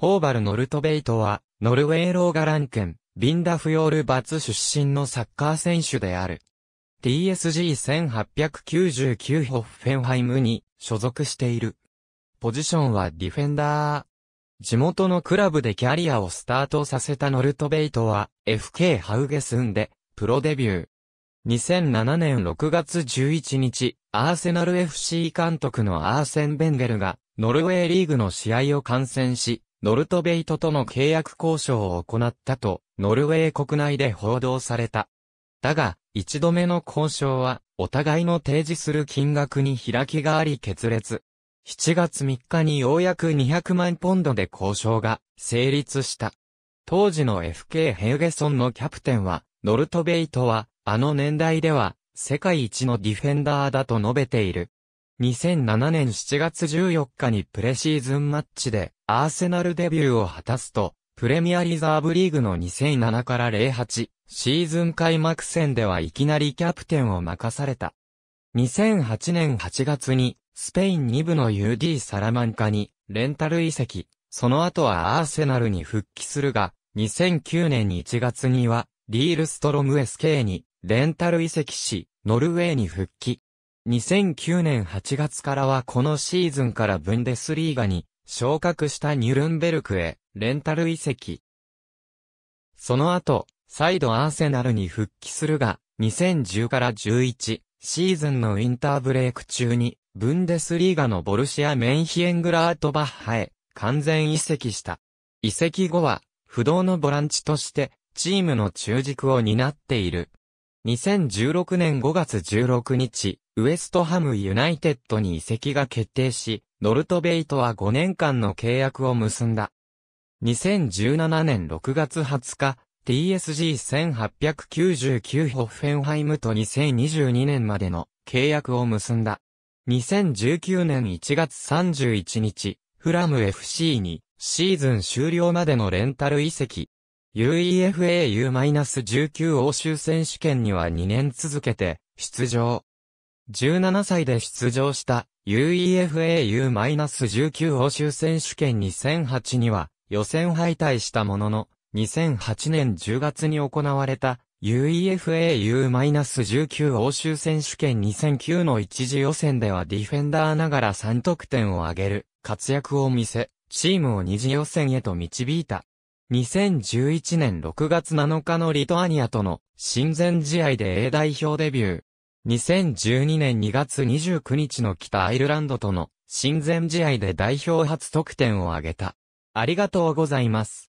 ホーバル・ノルトベイトは、ノルウェーローガラン県、ビンダフヨールバツ出身のサッカー選手である。TSG1899 ホッフェンハイムに所属している。ポジションはディフェンダー。地元のクラブでキャリアをスタートさせたノルトベイトは FK ハウゲスンでプロデビュー。2007年6月11日、アーセナル FC 監督のアーセン・ベンゲルがノルウェーリーグの試合を観戦し、ノルトベイトとの契約交渉を行ったと、ノルウェー国内で報道された。だが、一度目の交渉は、お互いの提示する金額に開きがあり決裂。7月3日にようやく200万ポンドで交渉が成立した。当時の FK ヘーゲソンのキャプテンは、ノルトベイトは、あの年代では、世界一のディフェンダーだと述べている。2007年7月14日にプレシーズンマッチで、アーセナルデビューを果たすと、プレミアリザーブリーグの2007から08シーズン開幕戦ではいきなりキャプテンを任された。2008年8月にスペイン2部の UD サラマンカにレンタル移籍、その後はアーセナルに復帰するが、2009年1月にはリールストロム SK にレンタル移籍し、ノルウェーに復帰。2009年8月からはこのシーズンからブンデスリーガに昇格したニュルンベルクへ、レンタル移籍。その後、再度アーセナルに復帰するが、2010から11シーズンのウィンターブレイク中に、ブンデスリーガのボルシア・メンヒエングラートバッハへ完全移籍した。移籍後は、不動のボランチとして、チームの中軸を担っている。2016年5月16日、ウエストハムユナイテッドに移籍が決定し、ノルトベイとは5年間の契約を結んだ。2017年6月20日、TSG1899 ホッフェンハイムと2022年までの契約を結んだ。2019年1月31日、フラム FC にシーズン終了までのレンタル移籍。UEFAU-19 欧州選手権には2年続けて出場。17歳で出場した UEFAU-19 欧州選手権2008には予選敗退したものの、2008年10月に行われた UEFAU-19 欧州選手権2009の一次予選ではディフェンダーながら3得点を挙げる活躍を見せ、チームを二次予選へと導いた。2011年6月7日のリトアニアとの親善試合で A 代表デビュー。2012年2月29日の北アイルランドとの親善試合で代表初得点を挙げた。ありがとうございます。